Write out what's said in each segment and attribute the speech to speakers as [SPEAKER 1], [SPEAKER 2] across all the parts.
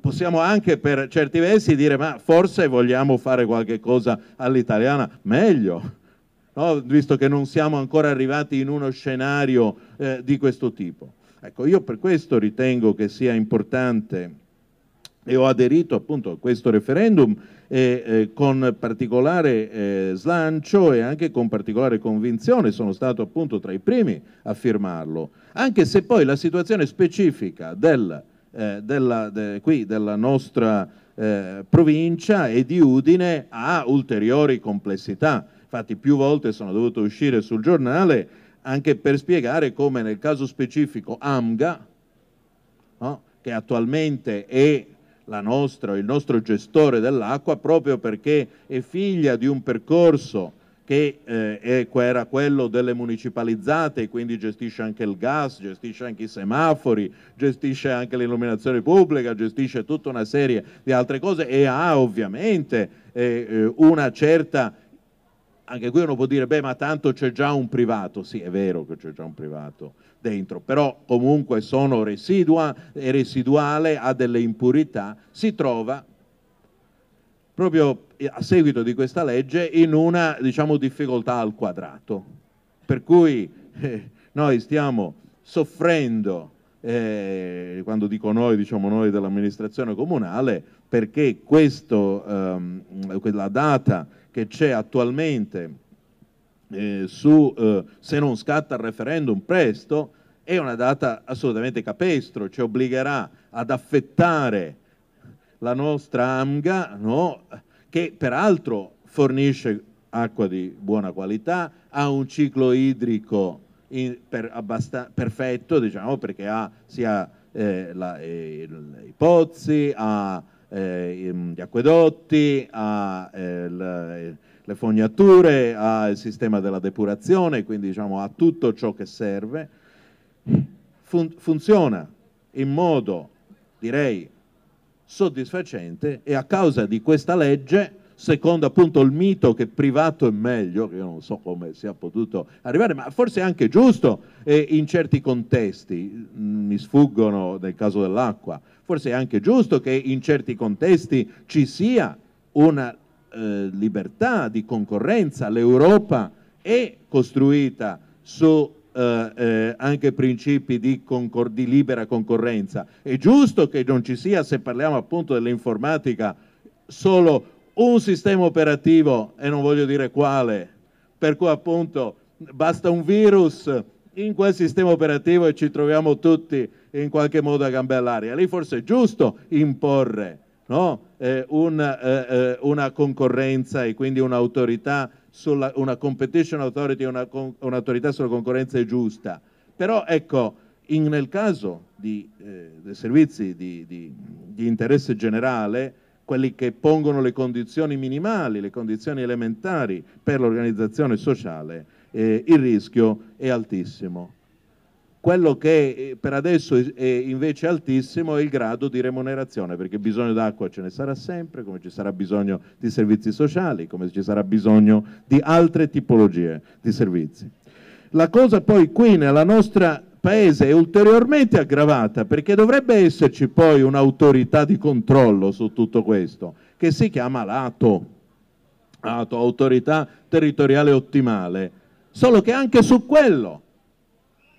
[SPEAKER 1] Possiamo anche per certi versi dire ma forse vogliamo fare qualche cosa all'italiana meglio, no? visto che non siamo ancora arrivati in uno scenario eh, di questo tipo. Ecco, io per questo ritengo che sia importante e ho aderito appunto a questo referendum eh, eh, con particolare eh, slancio e anche con particolare convinzione, sono stato appunto tra i primi a firmarlo, anche se poi la situazione specifica del eh, della, de, qui della nostra eh, provincia e di Udine ha ulteriori complessità. Infatti più volte sono dovuto uscire sul giornale anche per spiegare come nel caso specifico AMGA, no, che attualmente è nostra, il nostro gestore dell'acqua, proprio perché è figlia di un percorso che eh, era quello delle municipalizzate, quindi gestisce anche il gas, gestisce anche i semafori, gestisce anche l'illuminazione pubblica, gestisce tutta una serie di altre cose e ha ovviamente eh, eh, una certa... Anche qui uno può dire, beh, ma tanto c'è già un privato, sì, è vero che c'è già un privato dentro, però comunque sono residua e residuale, ha delle impurità, si trova proprio eh, a seguito di questa legge in una diciamo, difficoltà al quadrato. Per cui eh, noi stiamo soffrendo, eh, quando dico noi, diciamo noi dell'amministrazione comunale, perché questo, ehm, quella data che c'è attualmente eh, su eh, se non scatta il referendum presto è una data assolutamente capestro, ci obbligherà ad affettare la nostra AMGA, no? che peraltro fornisce acqua di buona qualità, ha un ciclo idrico in, per, perfetto, diciamo, perché ha sia eh, la, eh, i pozzi, ha eh, gli acquedotti, ha eh, le, eh, le fognature, ha il sistema della depurazione, quindi diciamo, ha tutto ciò che serve. Fun funziona in modo, direi, soddisfacente e a causa di questa legge, secondo appunto il mito che privato è meglio, che io non so come sia potuto arrivare, ma forse è anche giusto eh, in certi contesti, mm, mi sfuggono nel caso dell'acqua, forse è anche giusto che in certi contesti ci sia una eh, libertà di concorrenza, l'Europa è costruita su eh, eh, anche principi di, di, libera concorrenza. È giusto che non ci sia, se parliamo appunto dell'informatica, solo un sistema operativo, e non voglio dire quale, per cui appunto basta un virus in quel sistema operativo e ci troviamo tutti in qualche modo a gambe all'aria. Lì forse è giusto imporre no? eh, un, eh, eh, una concorrenza e quindi un'autorità, sulla, una competition authority, una, un'autorità sulla concorrenza è giusta. Però ecco, in, nel caso di, eh, dei servizi di, di, di interesse generale, quelli che pongono le condizioni minimali, le condizioni elementari per l'organizzazione sociale, eh, il rischio è altissimo. Quello che eh, per adesso è invece altissimo è il grado di remunerazione, perché bisogno d'acqua ce ne sarà sempre, come ci sarà bisogno di servizi sociali, come ci sarà bisogno di altre tipologie di servizi. La cosa poi qui nella nostra paese è ulteriormente aggravata perché dovrebbe esserci poi un'autorità di controllo su tutto questo che si chiama l'ATO, ATO, Autorità Territoriale Ottimale, solo che anche su quello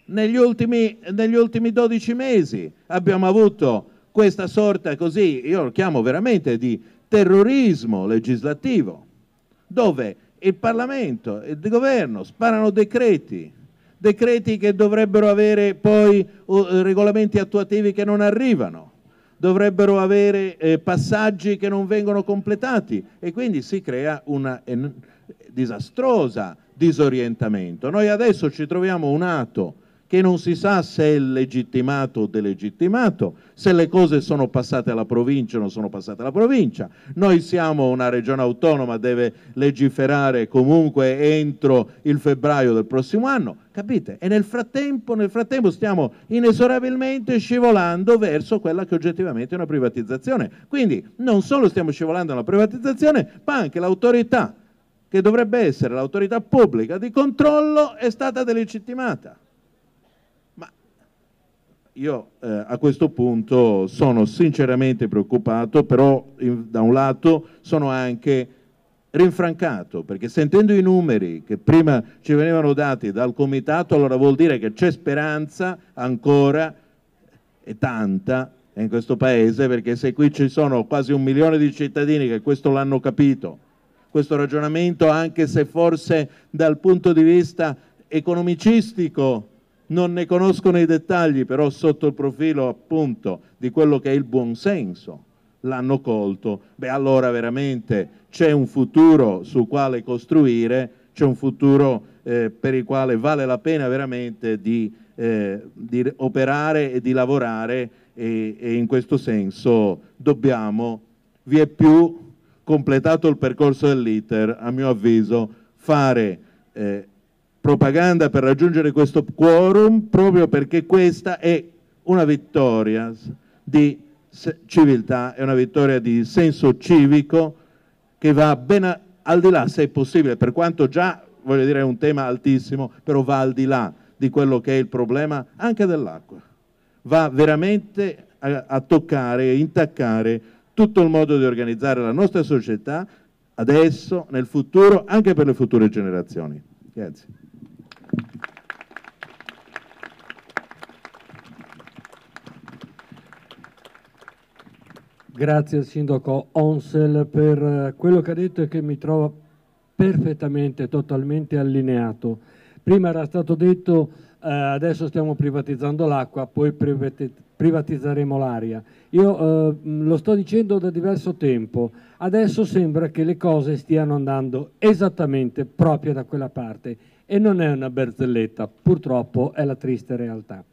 [SPEAKER 1] negli ultimi, negli ultimi 12 mesi abbiamo avuto questa sorta così, io lo chiamo veramente di terrorismo legislativo, dove il Parlamento e il governo sparano decreti, decreti che dovrebbero avere poi uh, regolamenti attuativi che non arrivano, dovrebbero avere eh, passaggi che non vengono completati e quindi si crea una eh, disastrosa disorientamento. Noi adesso ci troviamo un atto che non si sa se è legittimato o delegittimato, se le cose sono passate alla provincia o non sono passate alla provincia. Noi siamo una regione autonoma, deve legiferare comunque entro il febbraio del prossimo anno, capite? E nel frattempo, nel frattempo stiamo inesorabilmente scivolando verso quella che oggettivamente è una privatizzazione. Quindi non solo stiamo scivolando alla privatizzazione, ma anche l'autorità che dovrebbe essere l'autorità pubblica di controllo è stata delegittimata io eh, a questo punto sono sinceramente preoccupato, però in, da un lato sono anche rinfrancato, perché sentendo i numeri che prima ci venivano dati dal comitato, allora vuol dire che c'è speranza ancora e tanta in questo paese, perché se qui ci sono quasi un milione di cittadini che questo l'hanno capito, questo ragionamento anche se forse dal punto di vista economicistico non ne conoscono i dettagli, però sotto il profilo appunto di quello che è il buonsenso l'hanno colto, beh allora veramente c'è un futuro sul quale costruire, c'è un futuro eh, per il quale vale la pena veramente di, eh, di operare e di lavorare e, e in questo senso dobbiamo, vi è più completato il percorso dell'iter, a mio avviso, fare eh, propaganda per raggiungere questo quorum proprio perché questa è una vittoria di civiltà, è una vittoria di senso civico che va ben al di là, se è possibile, per quanto già, voglio dire, è un tema altissimo, però va al di là di quello che è il problema anche dell'acqua. Va veramente a, a toccare e intaccare tutto il modo di organizzare la nostra società adesso, nel futuro, anche per le future generazioni. Grazie. Grazie al Sindaco Onsel per eh, quello che ha detto e che mi trova perfettamente, totalmente allineato. Prima era stato detto eh, adesso stiamo privatizzando l'acqua, poi privatizzeremo l'aria. Io eh, lo sto dicendo da diverso tempo, adesso sembra che le cose stiano andando esattamente proprio da quella parte e non è una berzelletta, purtroppo è la triste realtà.